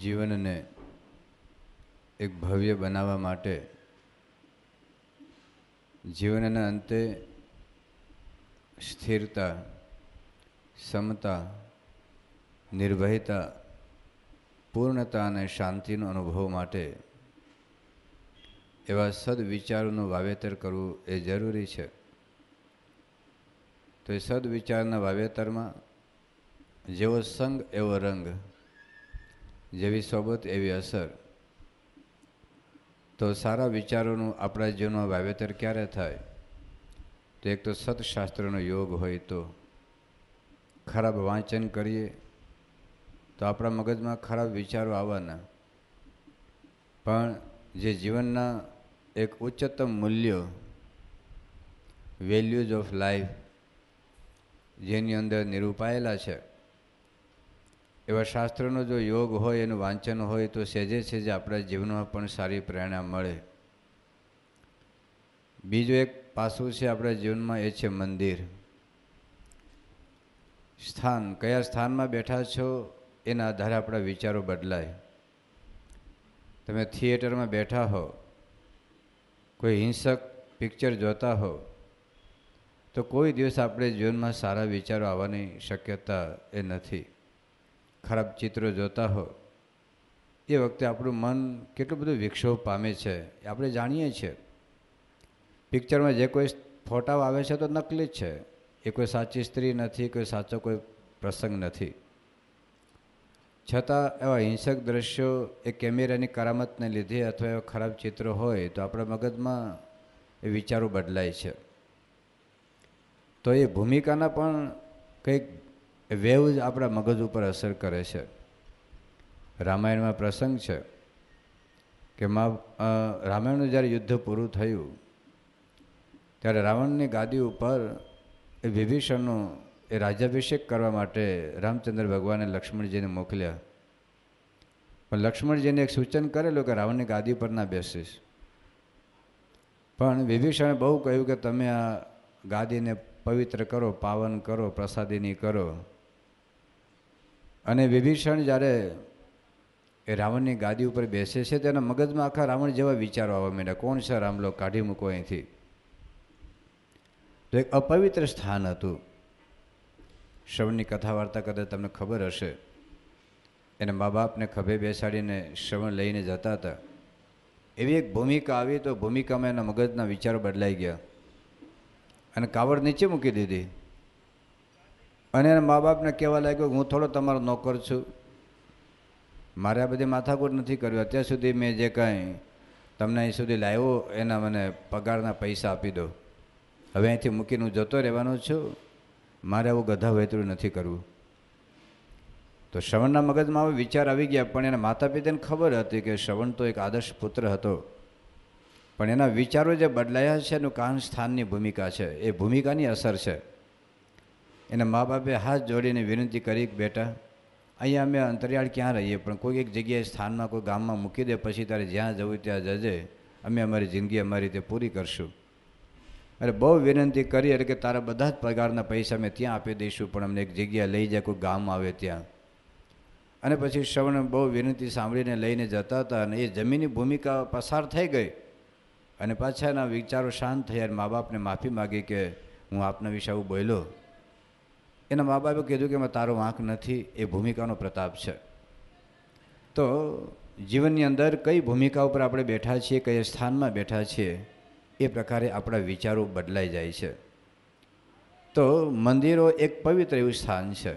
જીવનને એક ભવ્ય બનાવવા માટે જીવનના અંતે સ્થિરતા સમતા નિર્ભયતા પૂર્ણતા અને શાંતિનો અનુભવ માટે એવા સદવિચારોનું વાવેતર કરવું એ જરૂરી છે તો એ સદવિચારના વાવેતરમાં જેવો સંગ એવો રંગ જેવી સોબત એવી અસર તો સારા વિચારોનું આપણા જીવનમાં વાવેતર ક્યારે થાય તો એક તો સતશાસ્ત્રનો યોગ હોય તો ખરાબ વાંચન કરીએ તો આપણા મગજમાં ખરાબ વિચારો આવવાના પણ જે જીવનના એક ઉચ્ચતમ મૂલ્યો વેલ્યુઝ ઓફ લાઈફ જેની અંદર નિરૂપાયેલા છે એવા શાસ્ત્રનો જો યોગ હોય એનું વાંચન હોય તો સહેજે સહેજે આપણા જીવનમાં પણ સારી પ્રેરણા મળે બીજું એક પાસું છે આપણા જીવનમાં એ છે મંદિર સ્થાન કયા સ્થાનમાં બેઠા છો એના આધારે આપણા વિચારો બદલાય તમે થિયેટરમાં બેઠા હો કોઈ હિંસક પિક્ચર જોતા હો તો કોઈ દિવસ આપણે જીવનમાં સારા વિચારો આવવાની શક્યતા એ નથી ખરાબ ચિત્રો જોતા હો એ વખતે આપણું મન કેટલું બધું વિક્ષોભ પામે છે એ આપણે જાણીએ છીએ પિક્ચરમાં જે કોઈ ફોટા આવે છે તો નકલી જ છે એ કોઈ સાચી સ્ત્રી નથી કોઈ સાચો કોઈ પ્રસંગ નથી છતાં એવા હિંસક દ્રશ્યો એ કેમેરાની કરામતને લીધે અથવા એવા ખરાબ ચિત્રો હોય તો આપણા મગજમાં એ વિચારો બદલાય છે તો એ ભૂમિકાના પણ કંઈક એ વેવ જ આપણા મગજ ઉપર અસર કરે છે રામાયણમાં પ્રસંગ છે કે મા રામાયણનું જ્યારે યુદ્ધ પૂરું થયું ત્યારે રાવણની ગાદી ઉપર એ વિભીષણનો એ રાજ્યાભિષેક કરવા માટે રામચંદ્ર ભગવાને લક્ષ્મણજીને મોકલ્યા પણ લક્ષ્મણજીને એક સૂચન કરેલું કે રાવણની ગાદી પર ના બેસીશ પણ વિભીષણે બહુ કહ્યું કે તમે આ ગાદીને પવિત્ર કરો પાવન કરો પ્રસાદીની કરો અને વિભીષણ જ્યારે એ રાવણની ગાદી ઉપર બેસે છે તેના મગજમાં આખા રાવણ જેવા વિચારો આવવા માંડ્યા કોણ છે રામલો કાઢી મૂકો અહીંથી તો એક અપવિત્ર સ્થાન હતું શ્રવણની કથા વાર્તા કદાચ તમને ખબર હશે એને મા બાપને ખભે બેસાડીને શ્રવણ લઈને જતા હતા એવી એક ભૂમિકા આવી તો ભૂમિકામાં એના મગજના વિચારો બદલાઈ ગયા અને કાવડ નીચે મૂકી દીધી અને એના મા બાપને કહેવા લાગ્યો હું થોડો તમારો નોકર છું મારે આ બધી માથાકૂટ નથી કર્યું અત્યાર સુધી મેં જે કાંઈ તમને અહીં સુધી લાવ્યો એના મને પગારના પૈસા આપી દો હવે અહીંથી મૂકીને હું જતો રહેવાનો છું મારે આવું ગધા વહેતરું નથી કરવું તો શ્રવણના મગજમાં હવે વિચાર આવી ગયા પણ એના માતા પિતાને ખબર હતી કે શ્રવણ તો એક આદર્શ પુત્ર હતો પણ એના વિચારો જે બદલાયા છે એનું કાન સ્થાનની ભૂમિકા છે એ ભૂમિકાની અસર છે એના મા બાપે હાથ જોડીને વિનંતી કરી કે બેટા અહીંયા અમે અંતરિયાળ ક્યાં રહીએ પણ કોઈ એક જગ્યાએ સ્થાનમાં કોઈ ગામમાં મૂકી દે પછી તારે જ્યાં જવું ત્યાં જજે અમે અમારી જિંદગી અમારી રીતે પૂરી કરશું અરે બહુ વિનંતી કરી એટલે કે તારા બધા જ પગારના પૈસા અમે ત્યાં આપી દઈશું પણ અમને એક જગ્યા લઈ જાય કોઈ ગામ આવે ત્યાં અને પછી શ્રવણ બહુ વિનંતી સાંભળીને લઈને જતા હતા અને એ જમીનની ભૂમિકા પસાર થઈ ગઈ અને પાછા એના વિચારો શાંત થયા મા બાપને માફી માગી કે હું આપના વિશે આવું બોલ્યો એના મા બાપે કીધું કે એમાં તારો વાંક નથી એ ભૂમિકાનો પ્રતાપ છે તો જીવનની અંદર કઈ ભૂમિકા ઉપર આપણે બેઠા છીએ કયા સ્થાનમાં બેઠા છીએ એ પ્રકારે આપણા વિચારો બદલાઈ જાય છે તો મંદિરો એક પવિત્ર એવું સ્થાન છે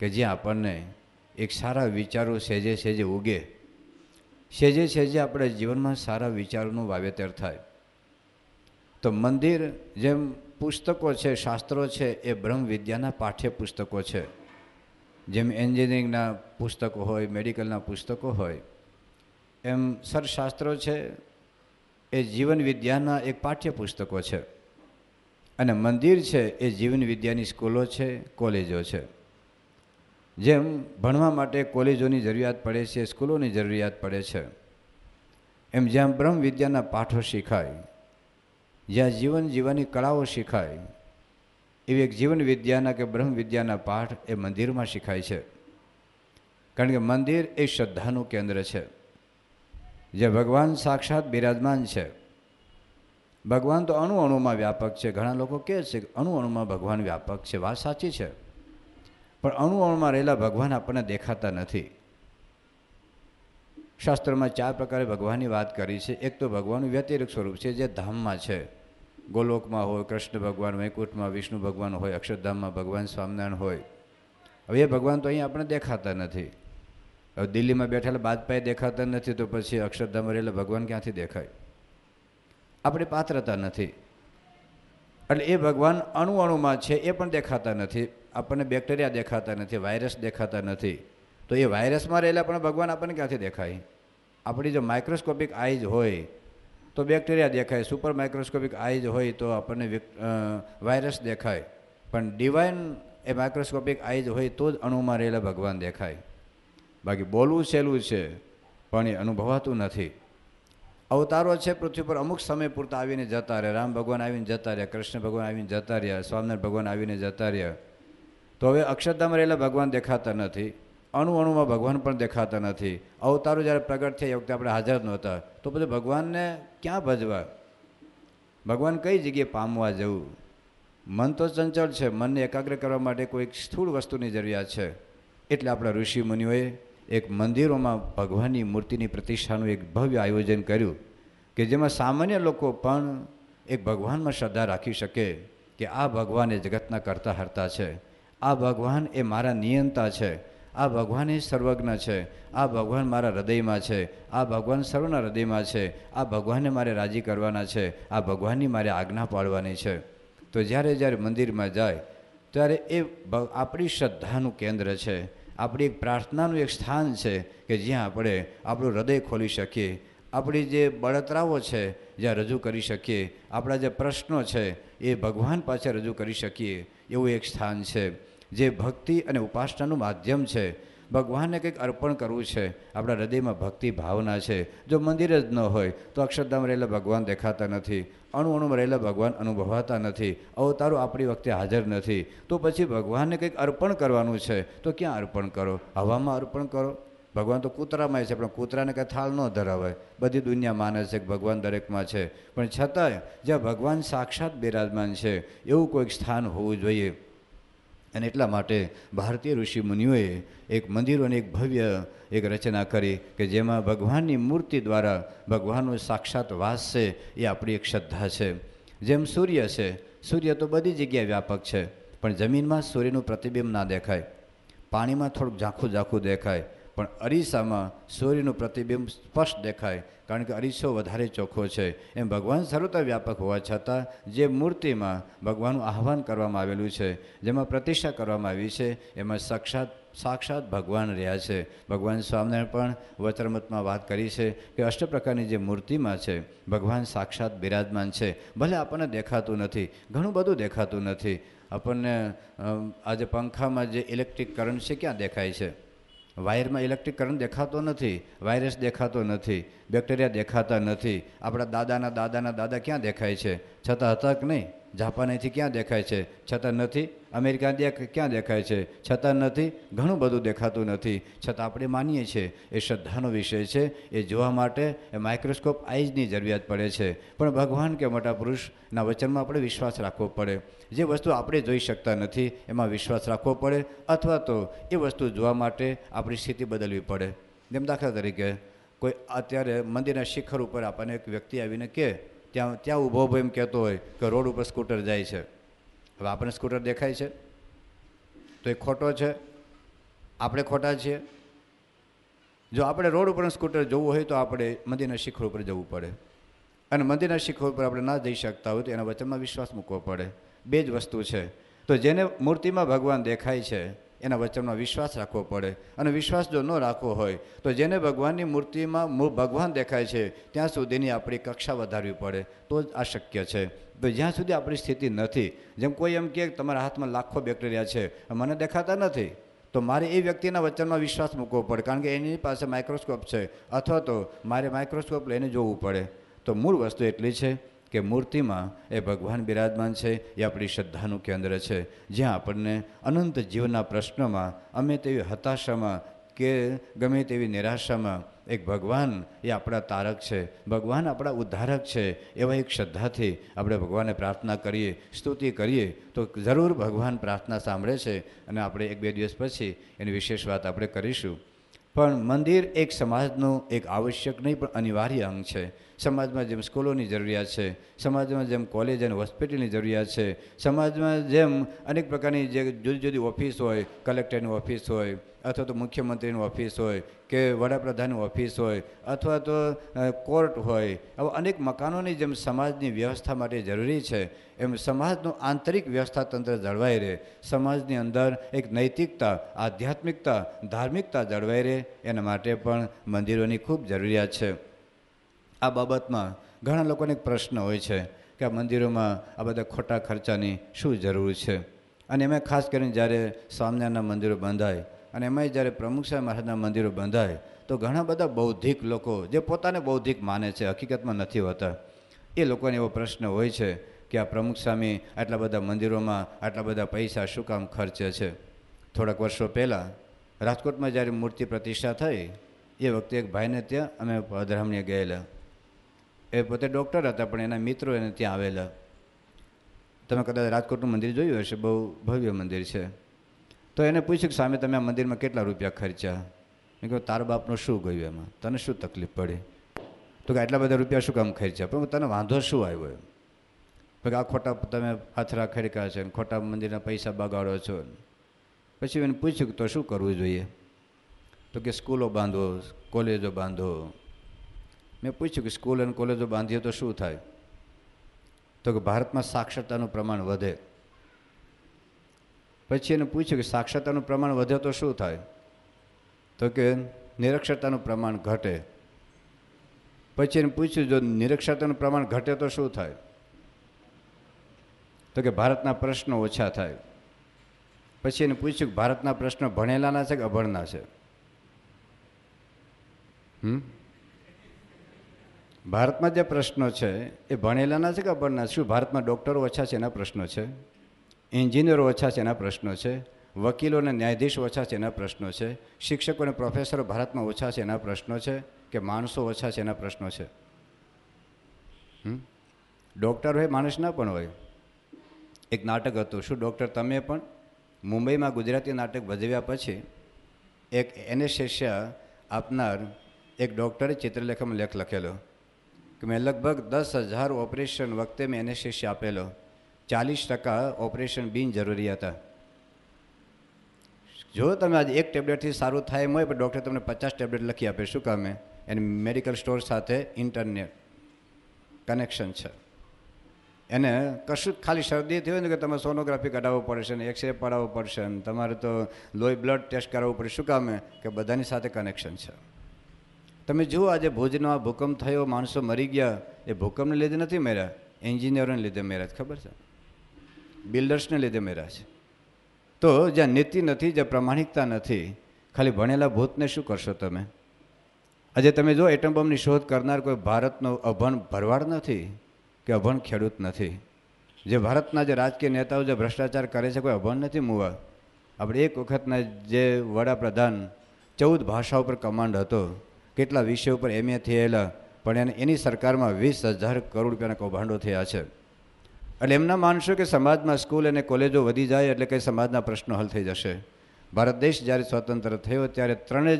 કે જ્યાં આપણને એક સારા વિચારો સહેજે સહેજે ઉગે સહેજે સહેજે આપણે જીવનમાં સારા વિચારોનું વાવેતર થાય તો મંદિર જેમ પુસ્તકો છે શાસ્ત્રો છે એ બ્રહ્મ વિદ્યાના પાઠ્યપુસ્તકો છે જેમ એન્જિનિયરિંગના પુસ્તકો હોય મેડિકલના પુસ્તકો હોય એમ સરશાસ્ત્રો છે એ જીવન વિદ્યાના એક પાઠ્યપુસ્તકો છે અને મંદિર છે એ જીવન વિદ્યાની સ્કૂલો છે કોલેજો છે જેમ ભણવા માટે કોલેજોની જરૂરિયાત પડે છે સ્કૂલોની જરૂરિયાત પડે છે એમ જ્યાં બ્રહ્મ વિદ્યાના પાઠો શીખાય જ્યાં જીવન જીવવાની કળાઓ શીખાય એવી એક જીવન વિદ્યાના કે બ્રહ્મ વિદ્યાના પાઠ એ મંદિરમાં શીખાય છે કારણ કે મંદિર એ શ્રદ્ધાનું કેન્દ્ર છે જે ભગવાન સાક્ષાત બિરાજમાન છે ભગવાન તો અણુ અણુમાં વ્યાપક છે ઘણા લોકો કહે છે કે અણુ અણુમાં ભગવાન વ્યાપક છે વાત સાચી છે પણ અણુ અણુમાં રહેલા ભગવાન આપણને દેખાતા નથી શાસ્ત્રમાં ચાર પ્રકારે ભગવાનની વાત કરી છે એક તો ભગવાનનું વ્યતિરિક સ્વરૂપ છે જે ધામમાં છે ગોલોકમાં હોય કૃષ્ણ ભગવાન વૈકુંઠમાં વિષ્ણુ ભગવાન હોય અક્ષરધામમાં ભગવાન સ્વામિનારાયણ હોય હવે એ ભગવાન તો અહીંયા આપણે દેખાતા નથી હવે દિલ્હીમાં બેઠેલા બાદપાએ દેખાતા નથી તો પછી અક્ષરધામમાં રહેલા ભગવાન ક્યાંથી દેખાય આપણે પાત્રતા નથી એટલે એ ભગવાન અણુ અણુમાં છે એ પણ દેખાતા નથી આપણને બેક્ટેરિયા દેખાતા નથી વાયરસ દેખાતા નથી તો એ વાયરસમાં રહેલા પણ ભગવાન આપણને ક્યાંથી દેખાય આપણી જો માઇક્રોસ્કોપિક આઈઝ હોય તો બેક્ટેરિયા દેખાય સુપર માઇક્રોસ્કોપિક આઈઝ હોય તો આપણને વાયરસ દેખાય પણ ડિવાઇન એ માઇક્રોસ્કોપિક આઈઝ હોય તો જ અણુમાં રહેલા ભગવાન દેખાય બાકી બોલવું સહેલું છે પણ એ અનુભવાતું નથી અવતારો છે પૃથ્વી પર અમુક સમય પૂરતા આવીને જતા રહ્યા રામ ભગવાન આવીને જતા રહ્યા કૃષ્ણ ભગવાન આવીને જતા રહ્યા સ્વામિનારાયણ ભગવાન આવીને જતા રહ્યા તો હવે અક્ષરધામ રહેલા ભગવાન દેખાતા નથી અણુ અણુમાં ભગવાન પણ દેખાતા નથી અવતારો જ્યારે પ્રગટ થયા એ વખતે આપણે હાજર નહોતા તો પછી ભગવાનને ક્યાં ભજવા ભગવાન કઈ જગ્યાએ પામવા જવું મન તો ચંચળ છે મનને એકાગ્ર કરવા માટે કોઈક સ્થૂળ વસ્તુની જરૂરિયાત છે એટલે આપણા ઋષિ મુનિઓએ એક મંદિરોમાં ભગવાનની મૂર્તિની પ્રતિષ્ઠાનું એક ભવ્ય આયોજન કર્યું કે જેમાં સામાન્ય લોકો પણ એક ભગવાનમાં શ્રદ્ધા રાખી શકે કે આ ભગવાન એ જગતના કરતા હરતા છે આ ભગવાન એ મારા નિયંતા છે આ ભગવાન એ સર્વજ્ઞ છે આ ભગવાન મારા હૃદયમાં છે આ ભગવાન સર્વના હૃદયમાં છે આ ભગવાનને મારે રાજી કરવાના છે આ ભગવાનની મારે આજ્ઞા પાડવાની છે તો જ્યારે જ્યારે મંદિરમાં જાય ત્યારે એ આપણી શ્રદ્ધાનું કેન્દ્ર છે આપણી એક પ્રાર્થનાનું એક સ્થાન છે કે જ્યાં આપણે આપણું હૃદય ખોલી શકીએ આપણી જે બળતરાઓ છે જ્યાં રજૂ કરી શકીએ આપણા જે પ્રશ્નો છે એ ભગવાન પાસે રજૂ કરી શકીએ એવું એક સ્થાન છે જે ભક્તિ અને ઉપાસનાનું માધ્યમ છે ભગવાનને કંઈક અર્પણ કરવું છે આપણા હૃદયમાં ભક્તિ ભાવના છે જો મંદિર જ ન હોય તો અક્ષરધામ રહેલા ભગવાન દેખાતા નથી અણુ અણુમાં રહેલા ભગવાન અનુભવાતા નથી અવતારો આપણી વખતે હાજર નથી તો પછી ભગવાનને કંઈક અર્પણ કરવાનું છે તો ક્યાં અર્પણ કરો હવામાં અર્પણ કરો ભગવાન તો કૂતરામાં છે પણ કૂતરાને કાંઈ થાલ ન ધરાવે બધી દુનિયા માને છે કે ભગવાન દરેકમાં છે પણ છતાંય જ્યાં ભગવાન સાક્ષાત બિરાજમાન છે એવું કોઈક સ્થાન હોવું જોઈએ અને એટલા માટે ભારતીય ઋષિ મુનિઓએ એક મંદિરોની એક ભવ્ય એક રચના કરી કે જેમાં ભગવાનની મૂર્તિ દ્વારા ભગવાનનો સાક્ષાત વાસ છે એ આપણી એક શ્રદ્ધા છે જેમ સૂર્ય છે સૂર્ય તો બધી જગ્યાએ વ્યાપક છે પણ જમીનમાં સૂર્યનું પ્રતિબિંબ ના દેખાય પાણીમાં થોડુંક ઝાંખું ઝાંખું દેખાય પણ અરીસામાં સૂર્યનું પ્રતિબિંબ સ્પષ્ટ દેખાય કારણ કે અરીસો વધારે ચોખ્ખો છે એમ ભગવાન સર્વતા વ્યાપક હોવા છતાં જે મૂર્તિમાં ભગવાનનું આહ્વાન કરવામાં આવેલું છે જેમાં પ્રતિષ્ઠા કરવામાં આવી છે એમાં સાક્ષાત સાક્ષાત ભગવાન રહ્યા છે ભગવાન સ્વામને પણ વચરમતમાં વાત કરી છે કે અષ્ટ પ્રકારની જે મૂર્તિમાં છે ભગવાન સાક્ષાત બિરાજમાન છે ભલે આપણને દેખાતું નથી ઘણું બધું દેખાતું નથી આપણને આજે પંખામાં જે ઇલેક્ટ્રિક કરંટ છે ક્યાં દેખાય છે વાયરમાં ઇલેક્ટ્રિક કરંટ દેખાતો નથી વાયરસ દેખાતો નથી બેક્ટેરિયા દેખાતા નથી આપણા દાદાના દાદાના દાદા ક્યાં દેખાય છે છતાં હતા કે નહીં જાપાનેથી ક્યાં દેખાય છે છતાં નથી અમેરિકા ક્યાં દેખાય છે છતાં નથી ઘણું બધું દેખાતું નથી છતાં આપણે માનીએ છીએ એ શ્રદ્ધાનો વિષય છે એ જોવા માટે એ માઇક્રોસ્કોપ આઈજની જરૂરિયાત પડે છે પણ ભગવાન કે મોટા પુરુષના વચનમાં આપણે વિશ્વાસ રાખવો પડે જે વસ્તુ આપણે જોઈ શકતા નથી એમાં વિશ્વાસ રાખવો પડે અથવા તો એ વસ્તુ જોવા માટે આપણી સ્થિતિ બદલવી પડે જેમ દાખલા તરીકે કોઈ અત્યારે મંદિરના શિખર ઉપર આપણને એક વ્યક્તિ આવીને કહે ત્યાં ત્યાં ઊભો ઊભો એમ કહેતો હોય કે રોડ ઉપર સ્કૂટર જાય છે હવે આપણને સ્કૂટર દેખાય છે તો એ ખોટો છે આપણે ખોટા છીએ જો આપણે રોડ ઉપર સ્કૂટર જવું હોય તો આપણે મંદિરના શિખર ઉપર જવું પડે અને મંદિરના શિખર ઉપર આપણે ના જઈ શકતા હોય તો એના વચનમાં વિશ્વાસ મૂકવો પડે બે જ વસ્તુ છે તો જેને મૂર્તિમાં ભગવાન દેખાય છે એના વચનમાં વિશ્વાસ રાખવો પડે અને વિશ્વાસ જો ન રાખવો હોય તો જેને ભગવાનની મૂર્તિમાં મૂળ ભગવાન દેખાય છે ત્યાં સુધીની આપણી કક્ષા વધારવી પડે તો જ આ શક્ય છે તો જ્યાં સુધી આપણી સ્થિતિ નથી જેમ કોઈ એમ કહે તમારા હાથમાં લાખો બેક્ટેરિયા છે મને દેખાતા નથી તો મારે એ વ્યક્તિના વચનમાં વિશ્વાસ મૂકવો પડે કારણ કે એની પાસે માઇક્રોસ્કોપ છે અથવા તો મારે માઇક્રોસ્કોપ લઈને જોવું પડે તો મૂળ વસ્તુ એટલી છે કે મૂર્તિમાં એ ભગવાન બિરાજમાન છે એ આપણી શ્રદ્ધાનું કેન્દ્ર છે જ્યાં આપણને અનંત જીવનના પ્રશ્નોમાં અમે તેવી હતાશામાં કે ગમે તેવી નિરાશામાં એક ભગવાન એ આપણા તારક છે ભગવાન આપણા ઉદ્ધારક છે એવા એક શ્રદ્ધાથી આપણે ભગવાનને પ્રાર્થના કરીએ સ્તુતિ કરીએ તો જરૂર ભગવાન પ્રાર્થના સાંભળે છે અને આપણે એક બે દિવસ પછી એની વિશેષ વાત આપણે કરીશું પણ મંદિર એક સમાજનું એક આવશ્યક નહીં પણ અનિવાર્ય અંગ છે સમાજમાં જેમ સ્કૂલોની જરૂરિયાત છે સમાજમાં જેમ કોલેજ અને હોસ્પિટલની જરૂરિયાત છે સમાજમાં જેમ અનેક પ્રકારની જે જુદી જુદી ઓફિસ હોય કલેક્ટરની ઓફિસ હોય અથવા તો મુખ્યમંત્રીની ઓફિસ હોય કે વડાપ્રધાનની ઓફિસ હોય અથવા તો કોર્ટ હોય આવા અનેક મકાનોની જેમ સમાજની વ્યવસ્થા માટે જરૂરી છે એમ સમાજનું આંતરિક વ્યવસ્થા તંત્ર જળવાઈ રહે સમાજની અંદર એક નૈતિકતા આધ્યાત્મિકતા ધાર્મિકતા જળવાઈ રહે એના માટે પણ મંદિરોની ખૂબ જરૂરિયાત છે આ બાબતમાં ઘણા લોકોને એક પ્રશ્ન હોય છે કે આ મંદિરોમાં આ બધા ખોટા ખર્ચાની શું જરૂર છે અને એમાં ખાસ કરીને જ્યારે સ્વામિનારાયણના મંદિરો બંધાય અને એમાંય જ્યારે પ્રમુખ સાહેબ મહારાજના મંદિરો બંધાય તો ઘણા બધા બૌદ્ધિક લોકો જે પોતાને બૌદ્ધિક માને છે હકીકતમાં નથી હોતા એ લોકોને એવો પ્રશ્ન હોય છે કે આ પ્રમુખ સ્વામી આટલા બધા મંદિરોમાં આટલા બધા પૈસા શું કામ ખર્ચે છે થોડાક વર્ષો પહેલાં રાજકોટમાં જ્યારે મૂર્તિ પ્રતિષ્ઠા થઈ એ વખતે એક ભાઈને ત્યાં અમે પધરામણીએ ગયેલા એ પોતે ડૉક્ટર હતા પણ એના મિત્રો એને ત્યાં આવેલા તમે કદાચ રાજકોટનું મંદિર જોયું હશે બહુ ભવ્ય મંદિર છે તો એને પૂછ્યું કે સામે તમે આ મંદિરમાં કેટલા રૂપિયા ખર્ચ્યા મેં કહ્યું તારા બાપનું શું ગયું એમાં તને શું તકલીફ પડી તો કે આટલા બધા રૂપિયા શું કામ ખર્ચ્યા પણ તને વાંધો શું આવ્યો એમ પછી આ ખોટા તમે પાથરા ખડકા છે ખોટા મંદિરના પૈસા બગાડો છો પછી એને પૂછ્યું કે તો શું કરવું જોઈએ તો કે સ્કૂલો બાંધો કોલેજો બાંધો મેં પૂછ્યું કે સ્કૂલ અને કોલેજો બાંધીએ તો શું થાય તો કે ભારતમાં સાક્ષરતાનું પ્રમાણ વધે પછી એને પૂછ્યું કે સાક્ષરતાનું પ્રમાણ વધે તો શું થાય તો કે નિરક્ષરતાનું પ્રમાણ ઘટે પછી એને પૂછ્યું જો નિરક્ષરતાનું પ્રમાણ ઘટે તો શું થાય તો કે ભારતના પ્રશ્નો ઓછા થાય પછી એને પૂછ્યું કે ભારતના પ્રશ્નો ભણેલાના છે કે અભણના છે હમ ભારતમાં જે પ્રશ્નો છે એ ભણેલાના છે કે અભણના શું ભારતમાં ડૉક્ટરો ઓછા છે એના પ્રશ્નો છે એન્જિનિયરો ઓછા છે એના પ્રશ્નો છે વકીલો અને ન્યાયાધીશ ઓછા છે એના પ્રશ્નો છે શિક્ષકો અને પ્રોફેસરો ભારતમાં ઓછા છે એના પ્રશ્નો છે કે માણસો ઓછા છે એના પ્રશ્નો છે ડૉક્ટર હોય માણસ ના પણ હોય એક નાટક હતું શું ડૉક્ટર તમે પણ મુંબઈમાં ગુજરાતી નાટક ભજવ્યા પછી એક એનેસ્થેશિયા આપનાર એક ડૉક્ટરે ચિત્રલેખમાં લેખ લખેલો કે મેં લગભગ દસ હજાર ઓપરેશન વખતે મેં એનેસ્થેશિયા આપેલો ચાલીસ ટકા ઓપરેશન બિનજરૂરી હતા જો તમે આજે એક ટેબ્લેટથી સારું થાય એમ હોય પણ ડૉક્ટર તમને પચાસ ટેબ્લેટ લખી આપે શું કામે એને મેડિકલ સ્ટોર સાથે ઇન્ટરનેટ કનેક્શન છે એને કશું ખાલી શરદી થયું ને કે તમે સોનોગ્રાફી કઢાવવું પડશે ને એક્સરે પડાવવું પડશે ને તમારે તો લોહી બ્લડ ટેસ્ટ કરાવવું પડે શું કામે કે બધાની સાથે કનેક્શન છે તમે જુઓ આજે ભુજનો ભૂકંપ થયો માણસો મરી ગયા એ ભૂકંપને લીધે નથી મર્યા એન્જિનિયરોને લીધે મર્યા ખબર છે બિલ્ડર્સને લીધે મેળ્યા છે તો જ્યાં નીતિ નથી જ્યાં પ્રમાણિકતા નથી ખાલી ભણેલા ભૂતને શું કરશો તમે આજે તમે જો એટમ બોમ્બની શોધ કરનાર કોઈ ભારતનો અભણ ભરવાડ નથી કે અભણ ખેડૂત નથી જે ભારતના જે રાજકીય નેતાઓ જે ભ્રષ્ટાચાર કરે છે કોઈ અભણ નથી મૂવા આપણે એક વખતના જે વડાપ્રધાન ચૌદ ભાષા ઉપર કમાન્ડ હતો કેટલા વિષય ઉપર એમએ થયેલા પણ એને એની સરકારમાં વીસ હજાર કરોડ રૂપિયાના કૌભાંડો થયા છે એટલે એમના માનશો કે સમાજમાં સ્કૂલ અને કોલેજો વધી જાય એટલે કે સમાજના પ્રશ્નો હલ થઈ જશે ભારત દેશ જ્યારે સ્વતંત્ર થયો ત્યારે ત્રણે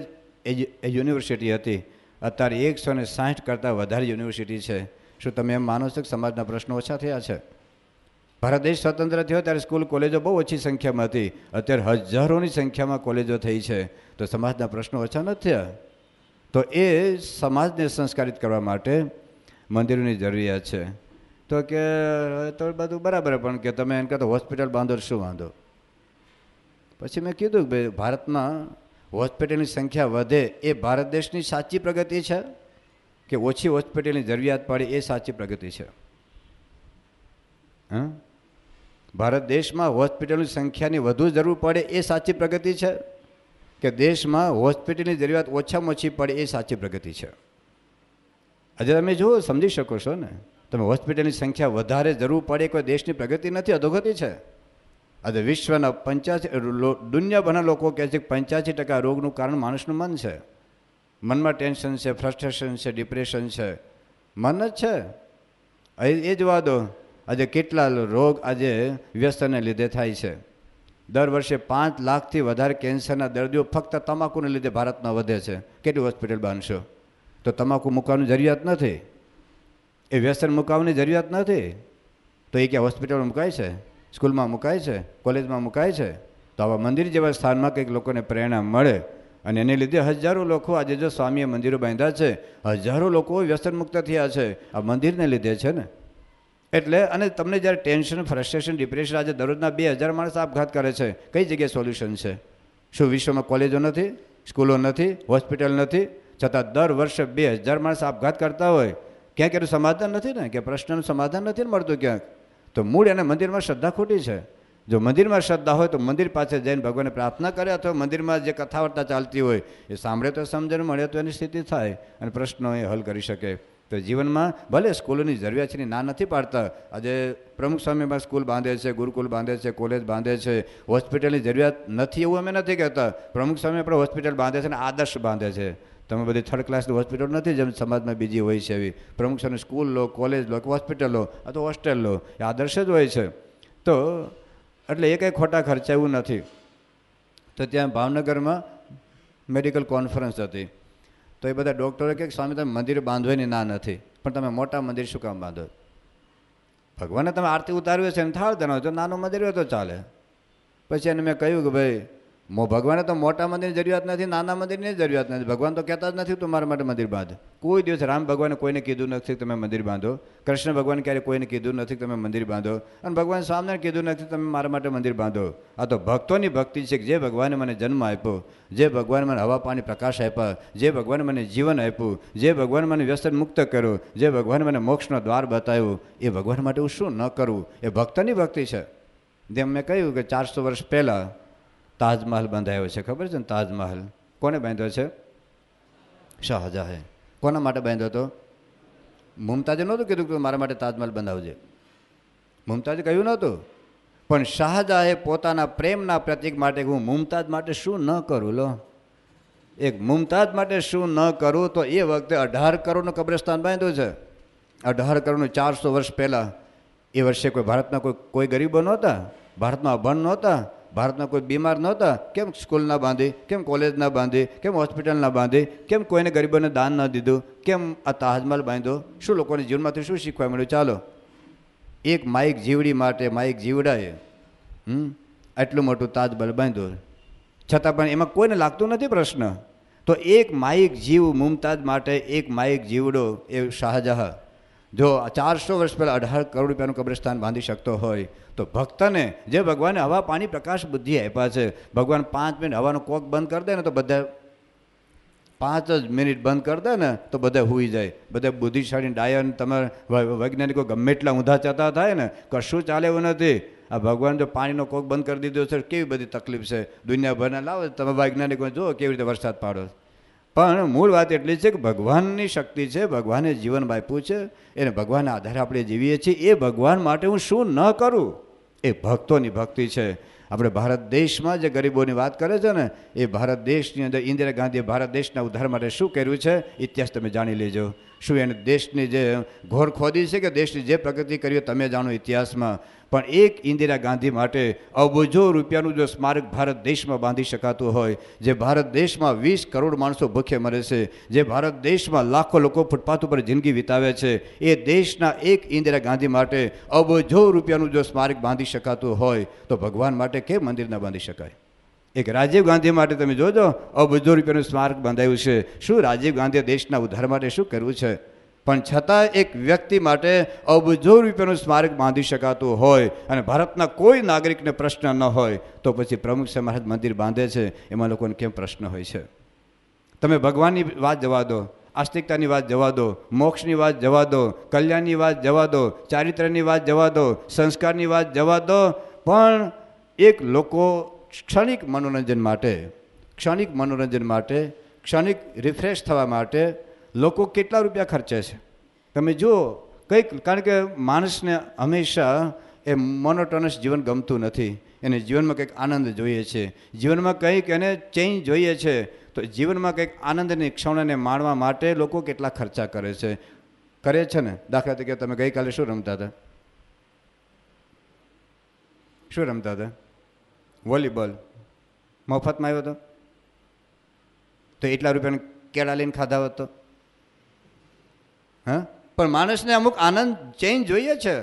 જ યુનિવર્સિટી હતી અત્યારે એકસો ને સાહીઠ કરતાં વધારે યુનિવર્સિટી છે શું તમે એમ માનો છો કે સમાજના પ્રશ્નો ઓછા થયા છે ભારત દેશ સ્વતંત્ર થયો ત્યારે સ્કૂલ કોલેજો બહુ ઓછી સંખ્યામાં હતી અત્યારે હજારોની સંખ્યામાં કોલેજો થઈ છે તો સમાજના પ્રશ્નો ઓછા નથી થયા તો એ સમાજને સંસ્કારિત કરવા માટે મંદિરોની જરૂરિયાત છે તો કે તો બધું બરાબર પણ કે તમે એને કહેતો હોસ્પિટલ બાંધો શું વાંધો પછી મેં કીધું કે ભાઈ ભારતમાં હોસ્પિટલની સંખ્યા વધે એ ભારત દેશની સાચી પ્રગતિ છે કે ઓછી હોસ્પિટલની જરૂરિયાત પડે એ સાચી પ્રગતિ છે હા ભારત દેશમાં હોસ્પિટલની સંખ્યાની વધુ જરૂર પડે એ સાચી પ્રગતિ છે કે દેશમાં હોસ્પિટલની જરૂરિયાત ઓછામાં ઓછી પડે એ સાચી પ્રગતિ છે આજે તમે જુઓ સમજી શકો છો ને તમે હોસ્પિટલની સંખ્યા વધારે જરૂર પડે કોઈ દેશની પ્રગતિ નથી અધોગતિ છે આજે વિશ્વના પંચ્યાસી દુનિયાભરના લોકો કહે છે કે પંચ્યાસી ટકા રોગનું કારણ માણસનું મન છે મનમાં ટેન્શન છે ફ્રસ્ટ્રેશન છે ડિપ્રેશન છે મન જ છે એ જોવા દો આજે કેટલા રોગ આજે વ્યસ્તને લીધે થાય છે દર વર્ષે પાંચ લાખથી વધારે કેન્સરના દર્દીઓ ફક્ત તમાકુને લીધે ભારતમાં વધે છે કેટલી હોસ્પિટલ બાંધશો તો તમાકુ મૂકવાની જરૂરિયાત નથી એ વ્યસન મુકાવવાની જરૂરિયાત નથી તો એ ક્યાં હોસ્પિટલમાં મુકાય છે સ્કૂલમાં મુકાય છે કોલેજમાં મુકાય છે તો આવા મંદિર જેવા સ્થાનમાં કંઈક લોકોને પ્રેરણા મળે અને એને લીધે હજારો લોકો આજે જો સ્વામીએ મંદિરો બાંધ્યા છે હજારો લોકો વ્યસન મુક્ત થયા છે આ મંદિરને લીધે છે ને એટલે અને તમને જ્યારે ટેન્શન ફ્રસ્ટ્રેશન ડિપ્રેશન આજે દરરોજના બે હજાર માણસ આપઘાત કરે છે કઈ જગ્યાએ સોલ્યુશન છે શું વિશ્વમાં કોલેજો નથી સ્કૂલો નથી હોસ્પિટલ નથી છતાં દર વર્ષે બે હજાર માણસ આપઘાત કરતા હોય ક્યાંક એનું સમાધાન નથી ને કે પ્રશ્નનું સમાધાન નથી મળતું ક્યાંક તો મૂળ એને મંદિરમાં શ્રદ્ધા ખોટી છે જો મંદિરમાં શ્રદ્ધા હોય તો મંદિર પાસે જઈને ભગવાનને પ્રાર્થના કરે અથવા મંદિરમાં જે કથાવાર્તા ચાલતી હોય એ સાંભળે તો સમજણ મળે તો એની સ્થિતિ થાય અને પ્રશ્નો એ હલ કરી શકે તો જીવનમાં ભલે સ્કૂલોની જરૂરિયાત છે ના નથી પાડતા આજે પ્રમુખ સ્વામીમાં સ્કૂલ બાંધે છે ગુરુકુલ બાંધે છે કોલેજ બાંધે છે હોસ્પિટલની જરૂરિયાત નથી એવું અમે નથી કહેતા પ્રમુખ સ્વામી આપણે હોસ્પિટલ બાંધે છે અને આદર્શ બાંધે છે તમે બધી થર્ડ ક્લાસની હોસ્પિટલ નથી જેમ સમાજમાં બીજી હોય છે એવી પ્રમુખ સ્વામી સ્કૂલ લો કોલેજ લો કે હોસ્પિટલ લો આ તો હોસ્ટેલ લો એ આદર્શ જ હોય છે તો એટલે એ કંઈ ખોટા ખર્ચા એવું નથી તો ત્યાં ભાવનગરમાં મેડિકલ કોન્ફરન્સ હતી તો એ બધા ડૉક્ટરો કે સ્વામી તમે મંદિર બાંધવાની ના નથી પણ તમે મોટા મંદિર શું કામ બાંધો ભગવાને તમે આરતી ઉતાર્યું છે એમ થાળ ધરાવો તો નાનું મંદિર હોય તો ચાલે પછી એને મેં કહ્યું કે ભાઈ મો ભગવાને તો મોટા મંદિરની જરૂરિયાત નથી નાના મંદિરની જરૂરિયાત નથી ભગવાન તો કહેતા જ નથી તમારા માટે મંદિર બાંધ કોઈ દિવસ રામ ભગવાને કોઈને કીધું નથી તમે મંદિર બાંધો કૃષ્ણ ભગવાન ક્યારે કોઈને કીધું નથી તમે મંદિર બાંધો અને ભગવાન સ્વામિનારાયણ કીધું નથી તમે મારા માટે મંદિર બાંધો આ તો ભક્તોની ભક્તિ છે કે જે ભગવાને મને જન્મ આપ્યો જે ભગવાન મને હવા પાણી પ્રકાશ આપ્યા જે ભગવાન મને જીવન આપ્યું જે ભગવાન મને વ્યસન મુક્ત કર્યું જે ભગવાન મને મોક્ષનો દ્વાર બતાવ્યું એ ભગવાન માટે હું શું ન કરવું એ ભક્તની ભક્તિ છે જેમ મેં કહ્યું કે ચારસો વર્ષ પહેલાં તાજમહલ બંધાયો છે ખબર છે ને તાજમહલ કોને બાંધ્યો છે શાહજહાએ કોના માટે બાંધ્યો હતો મુમતાજે નહોતું કીધું કે મારા માટે તાજમહલ બંધાવજે મુમતાજે કહ્યું નહોતું પણ શાહજહાએ પોતાના પ્રેમના પ્રતિક માટે હું મુમતાજ માટે શું ન કરું લો એક મુમતાજ માટે શું ન કરું તો એ વખતે અઢાર કરોડનું કબ્રસ્તાન બાંધ્યું છે અઢાર કરોડનું ચારસો વર્ષ પહેલાં એ વર્ષે કોઈ ભારતના કોઈ કોઈ ગરીબો નહોતા ભારતમાં અભણ નહોતા ભારતમાં કોઈ બીમાર નહોતા કેમ સ્કૂલ ના બાંધી કેમ કોલેજ ના બાંધી કેમ હોસ્પિટલ ના બાંધી કેમ કોઈને ગરીબોને દાન ન દીધું કેમ આ તાજમહલ બાંધ્યો શું લોકોને જીવનમાંથી શું શીખવા મળ્યું ચાલો એક માઇક જીવડી માટે માઇક જીવડાએ હમ આટલું મોટું તાજમહલ બાંધ્યો છતાં પણ એમાં કોઈને લાગતો નથી પ્રશ્ન તો એક માઇક જીવ મુમતાજ માટે એક માઇક જીવડો એ શાહજહા જો ચારસો વર્ષ પહેલાં અઢાર કરોડ રૂપિયાનું કબ્રસ્તાન બાંધી શકતો હોય તો ભક્તને જે ભગવાને હવા પાણી પ્રકાશ બુદ્ધિ આપ્યા છે ભગવાન પાંચ મિનિટ હવાનો કોક બંધ કરી દે ને તો બધા પાંચ જ મિનિટ બંધ કરી દે ને તો બધા હોઈ જાય બધા બુદ્ધિશાળી ડાયન તમારે વૈજ્ઞાનિકો ગમે એટલા ઊંધા ચતા થાય ને કશું ચાલે એવું નથી આ ભગવાન જો પાણીનો કોક બંધ કરી દીધો છે કેવી બધી તકલીફ છે દુનિયાભરના લાવો તમે વૈજ્ઞાનિકો જુઓ કેવી રીતે વરસાદ પાડો પણ મૂળ વાત એટલી છે કે ભગવાનની શક્તિ છે ભગવાને જીવન આપ્યું છે એને ભગવાનના આધારે આપણે જીવીએ છીએ એ ભગવાન માટે હું શું ન કરું એ ભક્તોની ભક્તિ છે આપણે ભારત દેશમાં જે ગરીબોની વાત કરે છે ને એ ભારત દેશની અંદર ઇન્દિરા ગાંધીએ ભારત દેશના ઉદ્ધાર માટે શું કર્યું છે ઇતિહાસ તમે જાણી લેજો શું એને દેશની જે ઘોર ખોદી છે કે દેશની જે પ્રગતિ કરી તમે જાણો ઇતિહાસમાં પણ એક ઇન્દિરા ગાંધી માટે અબજો રૂપિયાનું જો સ્મારક ભારત દેશમાં બાંધી શકાતું હોય જે ભારત દેશમાં વીસ કરોડ માણસો ભૂખે મરે છે જે ભારત દેશમાં લાખો લોકો ફૂટપાથ ઉપર જિંદગી વિતાવે છે એ દેશના એક ઇન્દિરા ગાંધી માટે અબજો રૂપિયાનું જો સ્મારક બાંધી શકાતું હોય તો ભગવાન માટે કે મંદિર ન બાંધી શકાય એક રાજીવ ગાંધી માટે તમે જોજો અબજો રૂપિયાનું સ્મારક બંધાયું છે શું રાજીવ ગાંધીએ દેશના ઉદ્ધાર માટે શું કરવું છે પણ છતાં એક વ્યક્તિ માટે અબજો રૂપિયાનું સ્મારક બાંધી શકાતું હોય અને ભારતના કોઈ નાગરિકને પ્રશ્ન ન હોય તો પછી પ્રમુખ મહારાજ મંદિર બાંધે છે એમાં લોકોને કેમ પ્રશ્ન હોય છે તમે ભગવાનની વાત જવા દો આસ્તિકતાની વાત જવા દો મોક્ષની વાત જવા દો કલ્યાણની વાત જવા દો ચારિત્રની વાત જવા દો સંસ્કારની વાત જવા દો પણ એક લોકો ક્ષણિક મનોરંજન માટે ક્ષણિક મનોરંજન માટે ક્ષણિક રિફ્રેશ થવા માટે લોકો કેટલા રૂપિયા ખર્ચે છે તમે જુઓ કંઈક કારણ કે માણસને હંમેશા એ મોનોટોનસ જીવન ગમતું નથી એને જીવનમાં કંઈક આનંદ જોઈએ છે જીવનમાં કંઈક એને ચેન્જ જોઈએ છે તો જીવનમાં કંઈક આનંદની ક્ષણને માણવા માટે લોકો કેટલા ખર્ચા કરે છે કરે છે ને દાખલા તરીકે તમે ગઈકાલે શું રમતા હતા શું રમતા હતા વોલીબોલ મફતમાં આવ્યો હતો તો એટલા રૂપિયાના કેળા લઈને ખાધા હોત તો હા પણ માણસને અમુક આનંદ ચેન્જ જોઈએ છે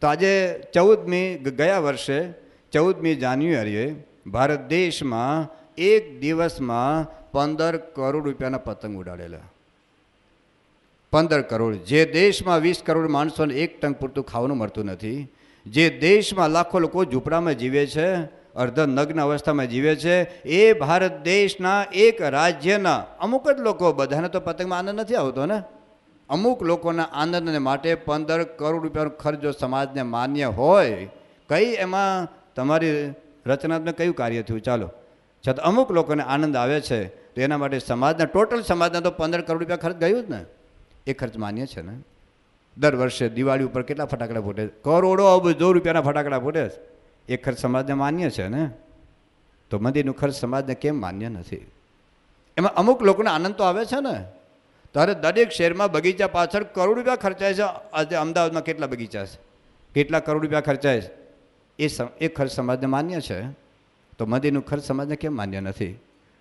તો આજે ચૌદમી ગયા વર્ષે ચૌદમી જાન્યુઆરીએ ભારત દેશમાં એક દિવસમાં પંદર કરોડ રૂપિયાના પતંગ ઉડાડેલા પંદર કરોડ જે દેશમાં વીસ કરોડ માણસોને એક ટંક પૂરતું ખાવાનું મળતું નથી જે દેશમાં લાખો લોકો ઝૂંપડામાં જીવે છે અર્ધનગ્ન અવસ્થામાં જીવે છે એ ભારત દેશના એક રાજ્યના અમુક જ લોકો બધાને તો પતંગમાં આનંદ નથી આવતો ને અમુક લોકોના આનંદને માટે પંદર કરોડ રૂપિયાનો ખર્ચો સમાજને માન્ય હોય કઈ એમાં તમારી રચનાત્મક કયું કાર્ય થયું ચાલો છતાં અમુક લોકોને આનંદ આવે છે તો એના માટે સમાજના ટોટલ સમાજના તો પંદર કરોડ રૂપિયા ખર્ચ ગયું જ ને એ ખર્ચ માન્ય છે ને દર વર્ષે દિવાળી ઉપર કેટલા ફટાકડા ફૂટે કરોડો અબજો રૂપિયાના ફટાકડા ફૂટે એ ખર્ચ સમાજને માન્ય છે ને તો મંદિરનું ખર્ચ સમાજને કેમ માન્ય નથી એમાં અમુક લોકોને આનંદ તો આવે છે ને ત્યારે દરેક શહેરમાં બગીચા પાછળ કરોડ રૂપિયા ખર્ચાય છે આજે અમદાવાદમાં કેટલા બગીચા છે કેટલા કરોડ રૂપિયા ખર્ચાય છે એ એ ખર્ચ સમાજને માન્ય છે તો મંદિરનું ખર્ચ સમાજને કેમ માન્ય નથી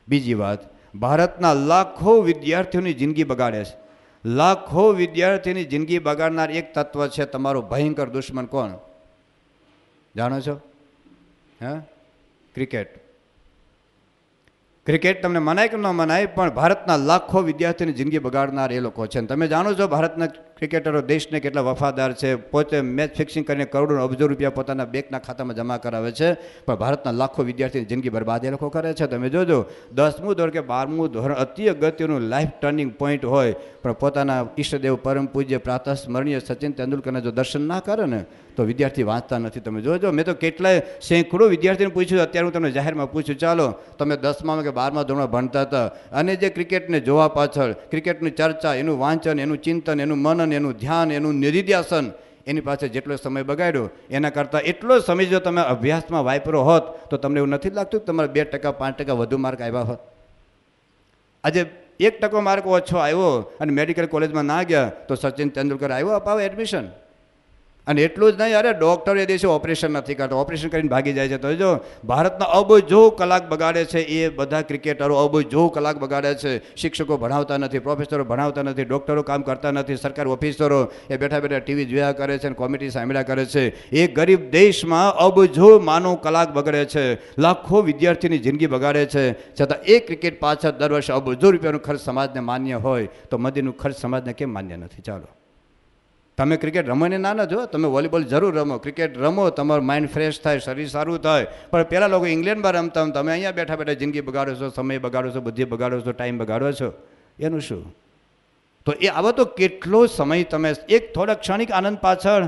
બીજી વાત ભારતના લાખો વિદ્યાર્થીઓની જિંદગી બગાડે છે લાખો વિદ્યાર્થીની જિંદગી બગાડનાર એક તત્વ છે તમારો ભયંકર દુશ્મન કોણ જાણો છો હા ક્રિકેટ ક્રિકેટ તમને મનાય કે ન મનાય પણ ભારતના લાખો વિદ્યાર્થીની જિંદગી બગાડનાર એ લોકો છે અને તમે જાણો છો ભારતના ક્રિકેટરો દેશને કેટલા વફાદાર છે પોતે મેચ ફિક્સિંગ કરીને કરોડો અબજો રૂપિયા પોતાના બેંકના ખાતામાં જમા કરાવે છે પણ ભારતના લાખો વિદ્યાર્થીની જિંદગી બરબાદ એ લોકો કરે છે તમે જોજો દસમું ધોરણ કે બારમું ધોરણ અતિ અગત્યનું લાઈફ ટર્નિંગ પોઈન્ટ હોય પણ પોતાના ઈષ્ટદેવ પરમ પૂજ્ય પ્રાતઃ સ્મરણીય સચિન તેંડુલકરને જો દર્શન ના કરે ને તો વિદ્યાર્થી વાંચતા નથી તમે જોજો મેં તો કેટલાય સેંકડો વિદ્યાર્થીને પૂછ્યું અત્યારે હું તમને જાહેરમાં પૂછ્યું ચાલો તમે દસમા કે બારમા ધોરણ ભણતા હતા અને જે ક્રિકેટને જોવા પાછળ ક્રિકેટની ચર્ચા એનું વાંચન એનું ચિંતન એનું મનન એનું ધ્યાન એનું નિરિધ્યાસન એની પાસે જેટલો સમય બગાડ્યો એના કરતાં એટલો સમય જો તમે અભ્યાસમાં વાપરો હોત તો તમને એવું નથી લાગતું કે તમારે બે ટકા પાંચ ટકા વધુ માર્ક આવ્યા હોત આજે એક ટકો માર્ક ઓછો આવ્યો અને મેડિકલ કોલેજમાં ના ગયા તો સચિન તેંડુલકર આવ્યો અપાવે એડમિશન અને એટલું જ નહીં અરે ડૉક્ટર એ દિવસે ઓપરેશન નથી કરતા ઓપરેશન કરીને ભાગી જાય છે તો જો ભારતના અબજો કલાક બગાડે છે એ બધા ક્રિકેટરો અબજો કલાક બગાડે છે શિક્ષકો ભણાવતા નથી પ્રોફેસરો ભણાવતા નથી ડૉક્ટરો કામ કરતા નથી સરકાર ઓફિસરો એ બેઠા બેઠા ટીવી જોયા કરે છે અને કોમેડી સાંભળ્યા કરે છે એ ગરીબ દેશમાં અબજો માનો કલાક બગડે છે લાખો વિદ્યાર્થીની જિંદગી બગાડે છે છતાં એ ક્રિકેટ પાછળ દર વર્ષે અબજો રૂપિયાનો ખર્ચ સમાજને માન્ય હોય તો મંદિરનું ખર્ચ સમાજને કેમ માન્ય નથી ચાલો તમે ક્રિકેટ રમોને ના ના જો તમે વોલીબોલ જરૂર રમો ક્રિકેટ રમો તમારું માઇન્ડ ફ્રેશ થાય શરીર સારું થાય પણ પહેલાં લોકો ઇંગ્લેન્ડમાં રમતા તમે અહીંયા બેઠા બેઠા જિંદગી બગાડો છો સમય બગાડો છો બુદ્ધિ બગાડો છો ટાઈમ બગાડો છો એનું શું તો એ આવો તો કેટલો સમય તમે એક થોડા ક્ષણિક આનંદ પાછળ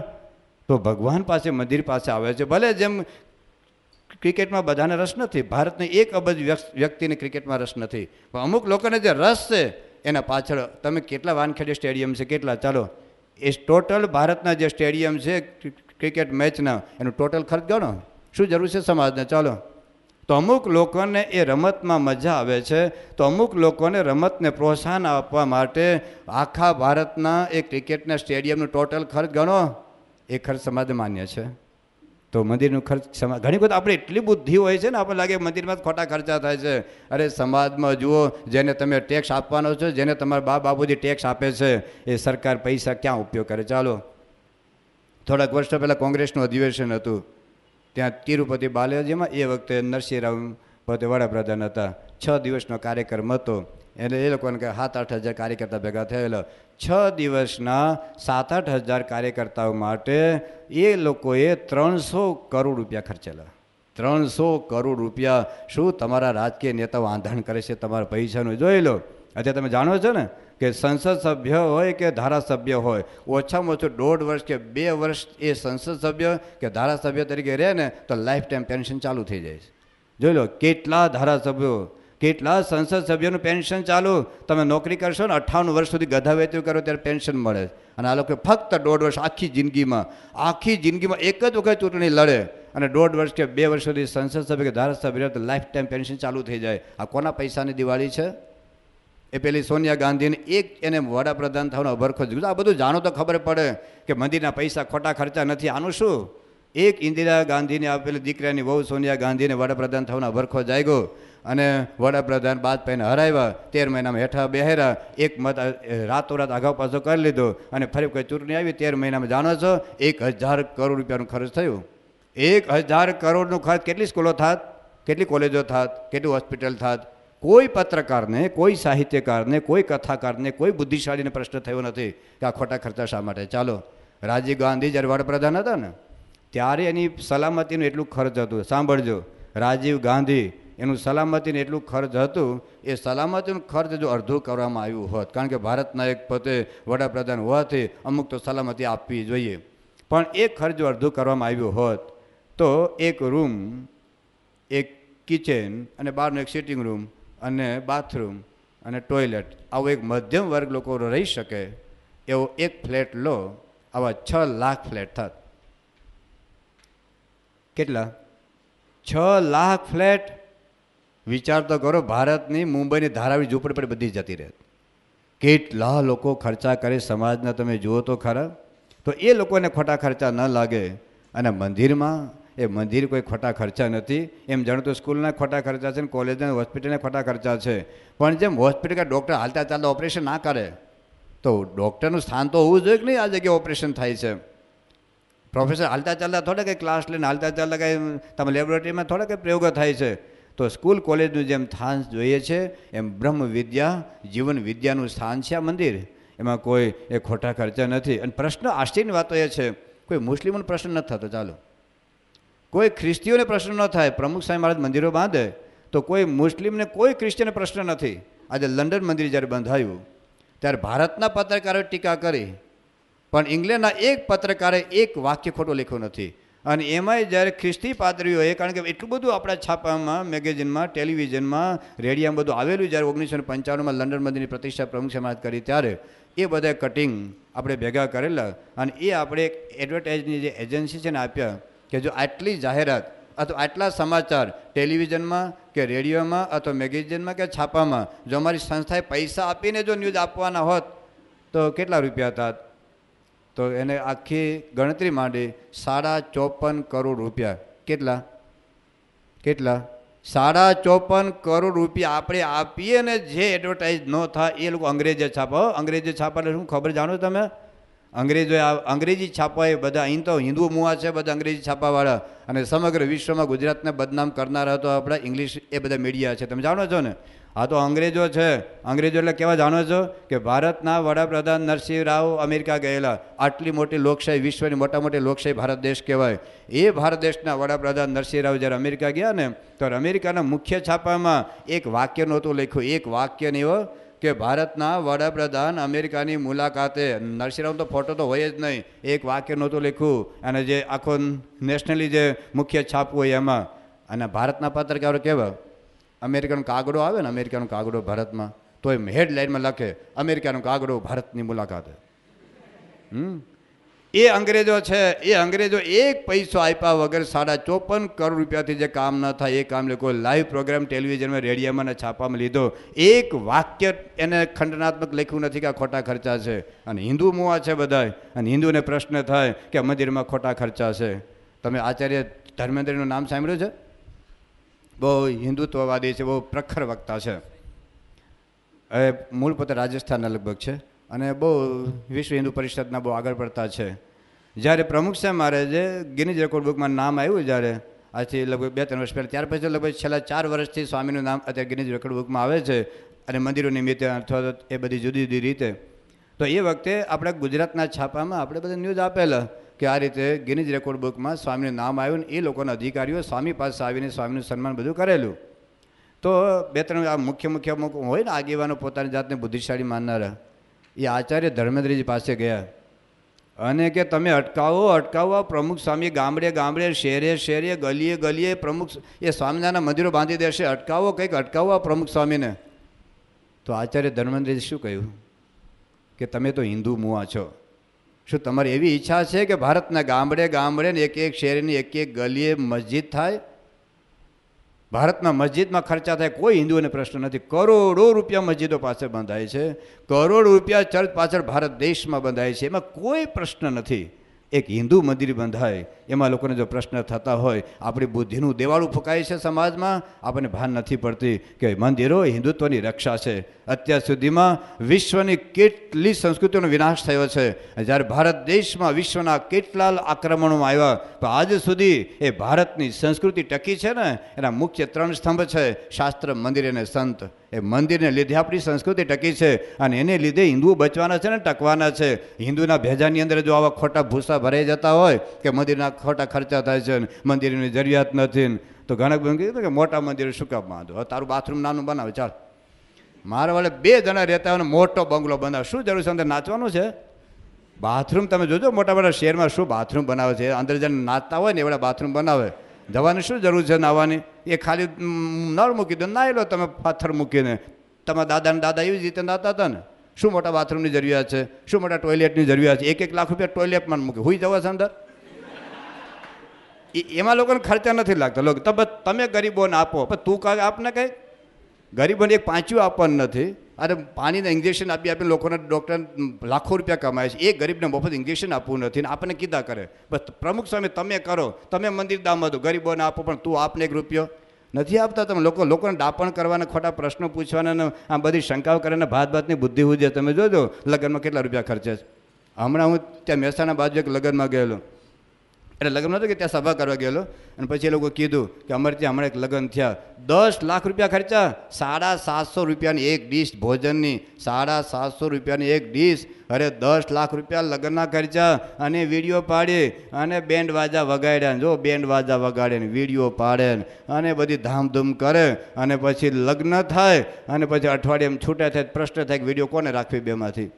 તો ભગવાન પાસે મંદિર પાસે આવે છે ભલે જેમ ક્રિકેટમાં બધાને રસ નથી ભારતની એક અબજ વ્યક્તિને ક્રિકેટમાં રસ નથી પણ અમુક લોકોને જે રસ છે એના પાછળ તમે કેટલા વાનખેડે સ્ટેડિયમ છે કેટલા ચાલો એ ટોટલ ભારતના જે સ્ટેડિયમ છે ક્રિકેટ મેચના એનું ટોટલ ખર્ચ ગણો શું જરૂર છે સમાજને ચાલો તો અમુક લોકોને એ રમતમાં મજા આવે છે તો અમુક લોકોને રમતને પ્રોત્સાહન આપવા માટે આખા ભારતના એ ક્રિકેટના સ્ટેડિયમનું ટોટલ ખર્ચ ગણો એ ખર્ચ સમાજ માન્ય છે તો મંદિરનું ખર્ચ સમા ઘણી વખત આપણે એટલી બુદ્ધિ હોય છે ને આપણે લાગે મંદિરમાં ખોટા ખર્ચા થાય છે અરે સમાજમાં જુઓ જેને તમે ટેક્સ આપવાનો છો જેને તમારા બા બાપુજી ટેક્સ આપે છે એ સરકાર પૈસા ક્યાં ઉપયોગ કરે ચાલો થોડાક વર્ષો પહેલાં કોંગ્રેસનું અધિવેશન હતું ત્યાં તિરુપતિ બાલાજીમાં એ વખતે નરસિંહરાવ પોતે વડાપ્રધાન હતા છ દિવસનો કાર્યક્રમ હતો એટલે એ લોકોને કે સાત આઠ હજાર કાર્યકર્તા ભેગા થયેલા છ દિવસના સાત આઠ હજાર કાર્યકર્તાઓ માટે એ લોકોએ ત્રણસો કરોડ રૂપિયા ખર્ચેલા ત્રણસો કરોડ રૂપિયા શું તમારા રાજકીય નેતાઓ વાંધણ કરે છે તમારા પૈસાનું જોઈ લો અત્યારે તમે જાણો છો ને કે સંસદ સભ્ય હોય કે ધારાસભ્ય હોય ઓછામાં ઓછું દોઢ વર્ષ કે બે વર્ષ એ સંસદ સભ્ય કે ધારાસભ્ય તરીકે રહે ને તો લાઈફ ટાઈમ પેન્શન ચાલુ થઈ જાય છે જોઈ લો કેટલા ધારાસભ્યો કેટલા સંસદ સભ્યોનું પેન્શન ચાલુ તમે નોકરી કરશો ને અઠ્ઠાવન વર્ષ સુધી ગધા વેતું કરો ત્યારે પેન્શન મળે અને આ લોકો ફક્ત દોઢ વર્ષ આખી જિંદગીમાં આખી જિંદગીમાં એક જ વખત ચૂંટણી લડે અને દોઢ વર્ષ કે બે વર્ષ સુધી સંસદ સભ્ય કે ધારાસભ્ય લાઈફ ટાઈમ પેન્શન ચાલુ થઈ જાય આ કોના પૈસાની દિવાળી છે એ પેલી સોનિયા ગાંધીને એક એને વડાપ્રધાન થવાનો અભરખો જ આ બધું જાણો તો ખબર પડે કે મંદિરના પૈસા ખોટા ખર્ચા નથી આનું શું એક ઇન્દિરા ગાંધીને આપેલી દીકરાની વહુ સોનિયા ગાંધીને વડાપ્રધાન થવાનો અભરખો જાગ્યો અને વડાપ્રધાન બાજપેયીને હરાવ્યા તેર મહિનામાં હેઠા બેહેરા એક મત રાતોરાત આગાઉ પાછો કરી લીધો અને ફરી કોઈ ચૂંટણી આવી તેર મહિનામાં જાણો છો એક હજાર કરોડ રૂપિયાનું ખર્ચ થયું એક હજાર કરોડનો ખર્ચ કેટલી સ્કૂલો થાત કેટલી કોલેજો થાત કેટલી હોસ્પિટલ થાત કોઈ પત્રકારને કોઈ સાહિત્યકારને કોઈ કથાકારને કોઈ બુદ્ધિશાળીને પ્રશ્ન થયો નથી કે આ ખોટા ખર્ચા શા માટે ચાલો રાજીવ ગાંધી જ્યારે વડાપ્રધાન હતા ને ત્યારે એની સલામતીનું એટલું ખર્ચ હતું સાંભળજો રાજીવ ગાંધી એનું સલામતીને એટલું ખર્ચ હતું એ સલામતીનું ખર્ચ જો અડધું કરવામાં આવ્યું હોત કારણ કે ભારતના એક પોતે વડાપ્રધાન હોવાથી અમુક તો સલામતી આપવી જોઈએ પણ એ ખર્ચ જો અડધું કરવામાં આવ્યો હોત તો એક રૂમ એક કિચન અને બહારનું એક સિટિંગ રૂમ અને બાથરૂમ અને ટોયલેટ આવો એક મધ્યમ વર્ગ લોકો રહી શકે એવો એક ફ્લેટ લો આવા છ લાખ ફ્લેટ થત કેટલા છ લાખ ફ્લેટ વિચાર તો કરો ભારતની મુંબઈની ધારાવી ઝૂંપડી પર બધી જતી રહે કેટલા લોકો ખર્ચા કરે સમાજના તમે જુઓ તો ખરા તો એ લોકોને ખોટા ખર્ચા ન લાગે અને મંદિરમાં એ મંદિર કોઈ ખોટા ખર્ચા નથી એમ જાણો તો સ્કૂલના ખોટા ખર્ચા છે ને કોલેજના હોસ્પિટલના ખોટા ખર્ચા છે પણ જેમ હોસ્પિટલ કે ડૉક્ટર હાલતા ચાલતા ઓપરેશન ના કરે તો ડૉક્ટરનું સ્થાન તો હોવું જોઈએ કે નહીં આ જગ્યાએ ઓપરેશન થાય છે પ્રોફેસર હાલતા ચાલતા થોડા કંઈ ક્લાસ લઈને હાલતા ચાલતા કંઈ તમે લેબોરેટરીમાં થોડા કંઈ પ્રયોગો થાય છે તો સ્કૂલ કોલેજનું જેમ સ્થાન જોઈએ છે એમ બ્રહ્મ વિદ્યા જીવન વિદ્યાનું સ્થાન છે આ મંદિર એમાં કોઈ એ ખોટા ખર્ચા નથી અને પ્રશ્ન આશ્ચર્યની વાત એ છે કોઈ મુસ્લિમોનો પ્રશ્ન નથી થતો ચાલો કોઈ ખ્રિસ્તીઓને પ્રશ્ન ન થાય પ્રમુખ સ્વામી મહારાજ મંદિરો બાંધે તો કોઈ મુસ્લિમને કોઈ ક્રિશ્ચિયને પ્રશ્ન નથી આજે લંડન મંદિર જ્યારે બંધાયું ત્યારે ભારતના પત્રકારોએ ટીકા કરી પણ ઇંગ્લેન્ડના એક પત્રકારે એક વાક્ય ખોટું લખ્યું નથી અને એમાંય જ્યારે ખ્રિસ્તી પાદરીઓએ કારણ કે એટલું બધું આપણા છાપામાં મેગેઝિનમાં ટેલિવિઝનમાં રેડિયામાં બધું આવેલું જ્યારે ઓગણીસો ને પંચાણુંમાં લંડન મંદિરની પ્રતિષ્ઠા પ્રમુખ સમાજ કરી ત્યારે એ બધા કટિંગ આપણે ભેગા કરેલા અને એ આપણે એક એડવર્ટાઇઝની જે એજન્સી છે ને આપ્યા કે જો આટલી જાહેરાત અથવા આટલા સમાચાર ટેલિવિઝનમાં કે રેડિયોમાં અથવા મેગેઝિનમાં કે છાપામાં જો અમારી સંસ્થાએ પૈસા આપીને જો ન્યૂઝ આપવાના હોત તો કેટલા રૂપિયા હતા તો એને આખી ગણતરી માંડી સાડા ચોપન કરોડ રૂપિયા કેટલા કેટલા સાડા ચોપન કરોડ રૂપિયા આપણે આપીએ ને જે એડવર્ટાઇઝ ન થાય એ લોકો અંગ્રેજે છાપો અંગ્રેજે છાપાને શું ખબર જાણો તમે અંગ્રેજોએ અંગ્રેજી છાપા એ બધા અહીં તો હિન્દુ મુવા છે બધા અંગ્રેજી છાપાવાળા અને સમગ્ર વિશ્વમાં ગુજરાતને બદનામ કરનારા તો આપણા ઇંગ્લિશ એ બધા મીડિયા છે તમે જાણો છો ને આ તો અંગ્રેજો છે અંગ્રેજો એટલે કેવા જાણો છો કે ભારતના વડાપ્રધાન નરસિંહ રાવ અમેરિકા ગયેલા આટલી મોટી લોકશાહી વિશ્વની મોટા મોટી લોકશાહી ભારત દેશ કહેવાય એ ભારત દેશના વડાપ્રધાન નરસિંહ રાવ જ્યારે અમેરિકા ગયા ને તો અમેરિકાના મુખ્ય છાપામાં એક વાક્ય નહોતું લખ્યું એક વાક્ય એવો કે ભારતના વડાપ્રધાન અમેરિકાની મુલાકાતે નરસિંહરાવ તો ફોટો તો હોય જ નહીં એક વાક્ય નહોતું લખ્યું અને જે આખો નેશનલી જે મુખ્ય છાપ હોય એમાં અને ભારતના પત્રકારો કહેવાય અમેરિકાનો કાગડો આવે ને અમેરિકાનો કાગડો ભારતમાં તો એમ હેડલાઇનમાં લખે અમેરિકાનો કાગડો ભારતની મુલાકાતે હમ એ અંગ્રેજો છે એ અંગ્રેજો એક પૈસો આપ્યા વગર સાડા ચોપન કરોડ રૂપિયાથી જે કામ ન થાય એ કામ લોકો લાઈવ પ્રોગ્રામ ટેલિવિઝનમાં રેડિયામાં અને છાપામાં લીધો એક વાક્ય એને ખંડનાત્મક લખ્યું નથી કે આ ખોટા ખર્ચા છે અને હિન્દુ મુવા છે બધાય અને હિન્દુને પ્રશ્ન થાય કે મંદિરમાં ખોટા ખર્ચા છે તમે આચાર્ય ધર્મેન્દ્રનું નામ સાંભળ્યું છે બહુ હિન્દુત્વવાદી છે બહુ પ્રખર વક્તા છે એ મૂળ પોતે રાજસ્થાનના લગભગ છે અને બહુ વિશ્વ હિન્દુ પરિષદના બહુ આગળ પડતા છે જ્યારે પ્રમુખ સાહેબ જે ગિનિજ રેકોર્ડ બુકમાં નામ આવ્યું જ્યારે આજથી લગભગ બે ત્રણ વર્ષ પહેલાં ત્યાર પછી લગભગ છેલ્લા ચાર વર્ષથી સ્વામીનું નામ અત્યારે ગિનિજ રેકોર્ડ બુકમાં આવે છે અને મંદિરો નિમિત્તે અથવા તો એ બધી જુદી જુદી રીતે તો એ વખતે આપણા ગુજરાતના છાપામાં આપણે બધા ન્યૂઝ આપેલા કે આ રીતે ગિનિજ રેકોર્ડ બુકમાં સ્વામીનું નામ આવ્યું ને એ લોકોના અધિકારીઓ સ્વામી પાસે આવીને સ્વામીનું સન્માન બધું કરેલું તો બે ત્રણ આ મુખ્ય મુખ્ય હોય ને આગેવાનો પોતાની જાતને બુદ્ધિશાળી માનનારા એ આચાર્ય ધર્મેન્દ્રજી પાસે ગયા અને કે તમે અટકાવો અટકાવો પ્રમુખ સ્વામી ગામડે ગામડે શહેરે શહેરે ગલીએ ગલીએ પ્રમુખ એ સ્વામિનારાયણ મંદિરો બાંધી દેશે અટકાવો કંઈક અટકાવવા પ્રમુખ સ્વામીને તો આચાર્ય ધર્મેન્દ્રજી શું કહ્યું કે તમે તો હિન્દુ મુવા છો શું તમારી એવી ઈચ્છા છે કે ભારતના ગામડે ગામડે ને એક એક શહેરની એક એક ગલીએ મસ્જિદ થાય ભારતમાં મસ્જિદમાં ખર્ચા થાય કોઈ હિન્દુઓને પ્રશ્ન નથી કરોડો રૂપિયા મસ્જિદો પાછળ બંધાય છે કરોડો રૂપિયા ચર્ચ પાછળ ભારત દેશમાં બંધાય છે એમાં કોઈ પ્રશ્ન નથી એક હિન્દુ મંદિર બંધાય એમાં લોકોને જો પ્રશ્ન થતા હોય આપણી બુદ્ધિનું દેવાળું ફૂંકાય છે સમાજમાં આપણને ભાન નથી પડતી કે મંદિરો હિન્દુત્વની રક્ષા છે અત્યાર સુધીમાં વિશ્વની કેટલી સંસ્કૃતિઓનો વિનાશ થયો છે જ્યારે ભારત દેશમાં વિશ્વના કેટલા આક્રમણોમાં આવ્યા તો આજ સુધી એ ભારતની સંસ્કૃતિ ટકી છે ને એના મુખ્ય ત્રણ સ્તંભ છે શાસ્ત્ર મંદિર અને સંત એ મંદિરને લીધે આપણી સંસ્કૃતિ ટકી છે અને એને લીધે હિન્દુઓ બચવાના છે ને ટકવાના છે હિન્દુના ભેજાની અંદર જો આવા ખોટા ભૂસા ભરાઈ જતા હોય કે મંદિરના ખોટા ખર્ચા થાય છે ને મંદિરની જરૂરિયાત નથી ને તો ઘણા બધું કીધું કે મોટા મંદિર શું કામ બાંધો તારું બાથરૂમ નાનું બનાવે ચાલ મારા વાળે બે જણા રહેતા હોય મોટો બંગલો બનાવે શું જરૂર છે અંદર નાચવાનું છે બાથરૂમ તમે જોજો મોટા મોટા શહેરમાં શું બાથરૂમ બનાવે છે અંદર જેને નાચતા હોય ને એવડા બાથરૂમ બનાવે જવાની શું જરૂર છે નાવાની એ ખાલી નળ મૂકી દો નાહી લો તમે પાથર મૂકીને તમારા દાદાને દાદા એવી રીતે નાતા હતા ને શું મોટા બાથરૂમની જરૂરિયાત છે શું મોટા ટોયલેટની જરૂરિયાત છે એક એક લાખ રૂપિયા ટોયલેટમાં મૂકી હોઈ જવા છે અંદર એમાં લોકોને ખર્ચા નથી લાગતા લોકો તો તમે ગરીબોને આપો પણ તું કાંઈ આપને કંઈ ગરીબોને એક પાંચ્યું આપવાનું નથી અરે પાણીના ઇન્જેક્શન આપી આપીને લોકોને ડૉક્ટર લાખો રૂપિયા કમાય છે એ ગરીબને મફત ઇન્જેક્શન આપવું નથી ને આપણને કીધા કરે બસ પ્રમુખ સ્વામી તમે કરો તમે મંદિર દામ હતું ગરીબોને આપો પણ તું આપને એક રૂપિયો નથી આપતા તમે લોકો લોકોને ડાપણ કરવાના ખોટા પ્રશ્નો પૂછવાના આ બધી શંકાઓ કરીને ભાત ભાતની બુદ્ધિ હોય તમે જોજો લગ્નમાં કેટલા રૂપિયા ખર્ચે છે હમણાં હું ત્યાં મહેસાણા બાજુ એક લગ્નમાં ગયેલો એટલે લગ્ન નહોતું કે ત્યાં સભા કરવા ગયેલો અને પછી એ લોકો કીધું કે અમારે ત્યાં હમણાં એક લગ્ન થયા દસ લાખ રૂપિયા ખર્ચા સાડા સાતસો રૂપિયાની એક ડીશ ભોજનની સાડા સાતસો રૂપિયાની એક ડીશ અરે દસ લાખ રૂપિયા લગ્નના ખર્ચા અને વિડીયો પાડી અને બેન્ડ વાજા વગાડ્યા જો બેન્ડ વાજા વગાડે ને વિડીયો પાડે અને બધી ધામધૂમ કરે અને પછી લગ્ન થાય અને પછી અઠવાડિયે એમ છૂટા થાય પ્રશ્ન થાય કે વિડીયો કોને રાખવી બેમાંથી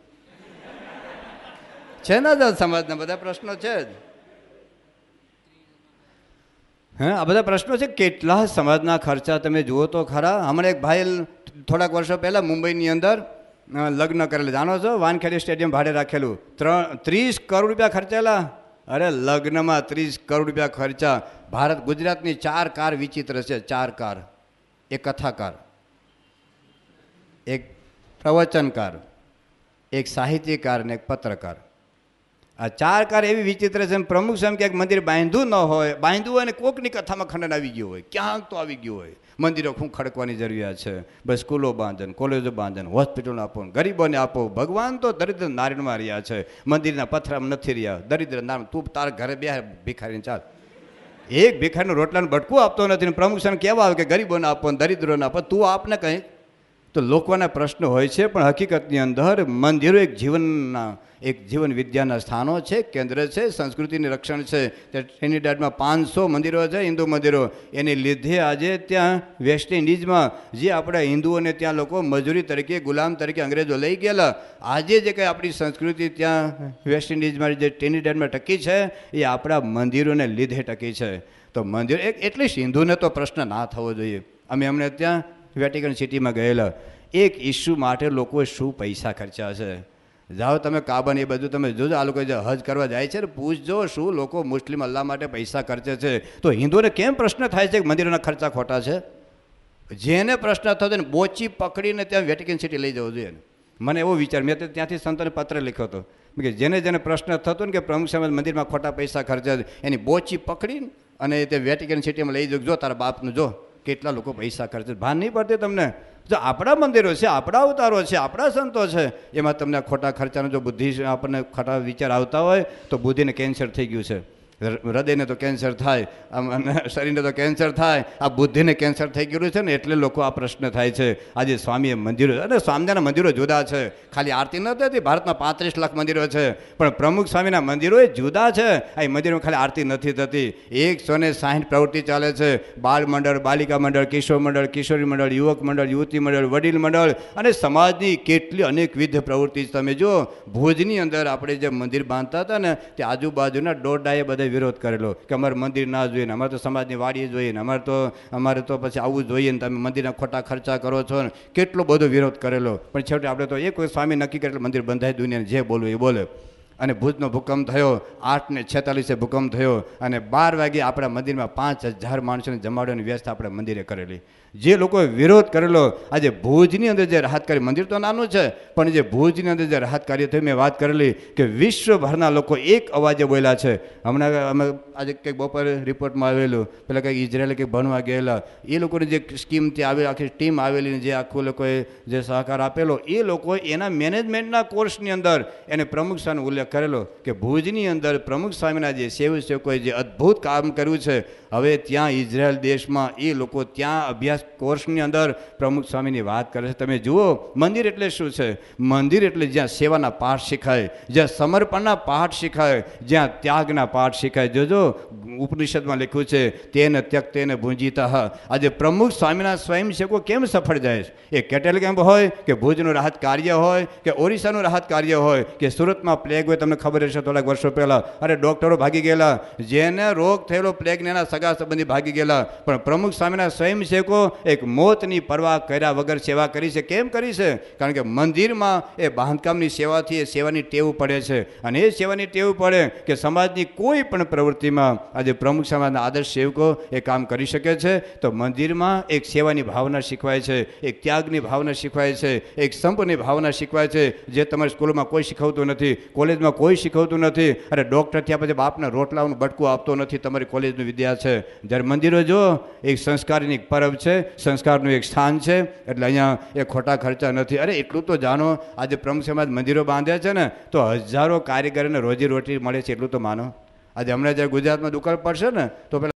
છે ને સમાજના બધા પ્રશ્નો છે જ હે આ બધા પ્રશ્નો છે કેટલા સમાજના ખર્ચા તમે જુઓ તો ખરા હમણાં એક ભાઈ થોડાક વર્ષો પહેલાં મુંબઈની અંદર લગ્ન કરેલા જાણો છો વાનખેડી સ્ટેડિયમ ભાડે રાખેલું ત્રણ ત્રીસ કરોડ રૂપિયા ખર્ચેલા અરે લગ્નમાં ત્રીસ કરોડ રૂપિયા ખર્ચા ભારત ગુજરાતની ચાર કાર વિચિત્ર છે ચાર કાર એક કથાકાર એક પ્રવચનકાર એક સાહિત્યકાર ને એક પત્રકાર આ ચાર કાર એવી વિચિત્ર છે પ્રમુખ સ્વામી ક્યાંક મંદિર બાંધ્યું ન હોય બાંધ્યું હોય અને કોકની કથામાં ખંડન આવી ગયું હોય ક્યાંક તો આવી ગયું હોય મંદિરો ખૂબ ખડકવાની જરૂરિયાત છે બસ સ્કૂલો બાંધન કોલેજો બાંધન હોસ્પિટલો આપો ગરીબોને આપો ભગવાન તો દરિદ્ર નારાયણમાં રહ્યા છે મંદિરના પથરામ નથી રહ્યા દરિદ્ર નારાયણ તું તાર ઘરે બે ભિખારીને ચાલ એક ભિખારીનો રોટલાનું બટકું આપતો નથી પ્રમુખ સ્વામી કહેવા આવે કે ગરીબોને આપો દરિદ્રોને આપો તું આપને કંઈ તો લોકોના પ્રશ્નો હોય છે પણ હકીકતની અંદર મંદિરો એક જીવનના એક જીવન વિદ્યાના સ્થાનો છે કેન્દ્ર છે સંસ્કૃતિનું રક્ષણ છે ટ્રિનિડાડમાં પાંચસો મંદિરો છે હિન્દુ મંદિરો એને લીધે આજે ત્યાં વેસ્ટ ઇન્ડિઝમાં જે આપણા હિન્દુઓને ત્યાં લોકો મજૂરી તરીકે ગુલામ તરીકે અંગ્રેજો લઈ ગયેલા આજે જે કંઈ આપણી સંસ્કૃતિ ત્યાં વેસ્ટ ઇન્ડિઝમાં જે ટ્રિનિડાડમાં ટકી છે એ આપણા મંદિરોને લીધે ટકી છે તો મંદિર એક એટલીસ્ટ હિન્દુને તો પ્રશ્ન ના થવો જોઈએ અમે અમને ત્યાં વેટિકન સિટીમાં ગયેલા એક ઇસ્યુ માટે લોકોએ શું પૈસા ખર્ચ્યા છે જાઓ તમે કાબન એ બધું તમે જોજો આ લોકો જે હજ કરવા જાય છે ને પૂછજો શું લોકો મુસ્લિમ અલ્લાહ માટે પૈસા ખર્ચે છે તો હિન્દુને કેમ પ્રશ્ન થાય છે કે મંદિરોના ખર્ચા ખોટા છે જેને પ્રશ્ન થતો ને બોચી પકડીને ત્યાં વેટિકન સિટી લઈ જવું જોઈએ મને એવો વિચાર મેં ત્યાંથી સંતોને પત્ર લખ્યો હતો કે જેને જેને પ્રશ્ન થતો ને કે પ્રમુખ સમાજ મંદિરમાં ખોટા પૈસા ખર્ચે છે એની બોચી પકડીને અને તે વેટિકન સિટીમાં લઈ જો તારા બાપનું જો કેટલા લોકો પૈસા ખર્ચે ભાન નહીં પડતી તમને જો આપણા મંદિરો છે આપણા અવતારો છે આપણા સંતો છે એમાં તમને ખોટા ખર્ચાનો જો બુદ્ધિ આપણને ખોટા વિચાર આવતા હોય તો બુદ્ધિને કેન્સર થઈ ગયું છે હૃદયને તો કેન્સર થાય આમ શરીરને તો કેન્સર થાય આ બુદ્ધિને કેન્સર થઈ ગયેલું છે ને એટલે લોકો આ પ્રશ્ન થાય છે આજે સ્વામીએ મંદિરો અને સ્વામિનારાયણ મંદિરો જુદા છે ખાલી આરતી નથી ભારતમાં પાંત્રીસ લાખ મંદિરો છે પણ પ્રમુખ સ્વામીના મંદિરો એ જુદા છે આ મંદિરોમાં ખાલી આરતી નથી થતી એકસો ને સાહીઠ પ્રવૃત્તિ ચાલે છે બાળ મંડળ બાલિકા મંડળ કિશોર મંડળ કિશોરી મંડળ યુવક મંડળ યુવતી મંડળ વડીલ મંડળ અને સમાજની કેટલી અનેકવિધ પ્રવૃત્તિ તમે જો ભુજની અંદર આપણે જે મંદિર બાંધતા હતા ને તે આજુબાજુના દોઢ ડાયે બધા બધાએ વિરોધ કરેલો કે અમારે મંદિર ના જોઈએ ને અમારે તો સમાજની વાડી જોઈએ ને અમારે તો અમારે તો પછી આવું જોઈએ ને તમે મંદિરના ખોટા ખર્ચા કરો છો ને કેટલો બધો વિરોધ કરેલો પણ છેવટે આપણે તો એક સ્વામી નક્કી કરેલું મંદિર બંધાય દુનિયાને જે બોલવું એ બોલે અને ભુજનો ભૂકંપ થયો આઠ ને છેતાલીસે ભૂકંપ થયો અને બાર વાગે આપણા મંદિરમાં પાંચ હજાર માણસોને જમાડવાની વ્યવસ્થા આપણે મંદિરે કરેલી જે લોકોએ વિરોધ કરેલો આજે ભુજની અંદર જે રાહત કાર્ય મંદિર તો નાનું છે પણ જે ભુજની અંદર જે રાહત કાર્ય થઈ મેં વાત કરેલી કે વિશ્વભરના લોકો એક અવાજે બોલ્યા છે હમણાં અમે આજે કંઈક બપોરે રિપોર્ટમાં આવેલું પેલા કંઈક ઇઝરાયલે કંઈક ભણવા ગયેલા એ લોકોની જે સ્કીમથી આવેલી આખી ટીમ આવેલી જે આખું લોકોએ જે સહકાર આપેલો એ લોકોએ એના મેનેજમેન્ટના કોર્સની અંદર એને પ્રમુખ સ્વામી ઉલ્લેખ કરેલો કે ભુજની અંદર પ્રમુખ સ્વામીના જે સેવક સેવકોએ જે અદ્ભુત કામ કર્યું છે હવે ત્યાં ઇઝરાયલ દેશમાં એ લોકો ત્યાં અભ્યાસ અહીંયા કોર્સની અંદર પ્રમુખ સ્વામીની વાત કરે છે તમે જુઓ મંદિર એટલે શું છે મંદિર એટલે જ્યાં સેવાના પાઠ શીખાય જ્યાં સમર્પણના પાઠ શીખાય જ્યાં ત્યાગના પાઠ શીખાય જોજો ઉપનિષદમાં લખ્યું છે તેને ત્યક તેને ભૂંજીતા આજે પ્રમુખ સ્વામીના સ્વયંસેવકો કેમ સફળ જાય છે એ કેટેલ કેમ્પ હોય કે ભુજનું રાહત કાર્ય હોય કે ઓરિસ્સાનું રાહત કાર્ય હોય કે સુરતમાં પ્લેગ હોય તમને ખબર હશે થોડાક વર્ષો પહેલાં અરે ડૉક્ટરો ભાગી ગયેલા જેને રોગ થયેલો પ્લેગને એના સગા સંબંધી ભાગી ગયેલા પણ પ્રમુખ સ્વામીના સ્વયંસેવકો એક મોતની પરવા કર્યા વગર સેવા કરી છે કેમ કરી છે કારણ કે મંદિરમાં એ બાંધકામની સેવાથી એ સેવાની ટેવ પડે છે અને એ સેવાની ટેવ પડે કે સમાજની કોઈ પણ પ્રવૃત્તિમાં આજે પ્રમુખ સમાજના આદર્શ સેવકો એ કામ કરી શકે છે તો મંદિરમાં એક સેવાની ભાવના શીખવાય છે એક ત્યાગની ભાવના શીખવાય છે એક સંપની ભાવના શીખવાય છે જે તમારી સ્કૂલમાં કોઈ શીખવતું નથી કોલેજમાં કોઈ શીખવતું નથી અરે ડૉક્ટર થયા પછી બાપને રોટલાનું બટકું આપતો નથી તમારી કોલેજનો વિદ્યા છે જ્યારે મંદિરો જો એક સંસ્કારની પરબ છે સંસ્કારનું એક સ્થાન છે એટલે અહીંયા એ ખોટા ખર્ચા નથી અરે એટલું તો જાણો આજે પ્રમુખ સમાજ મંદિરો બાંધ્યા છે ને તો હજારો કારીગરને રોટી મળે છે એટલું તો માનો આજે હમણાં જ્યારે ગુજરાતમાં દુકાળ પડશે ને તો પેલા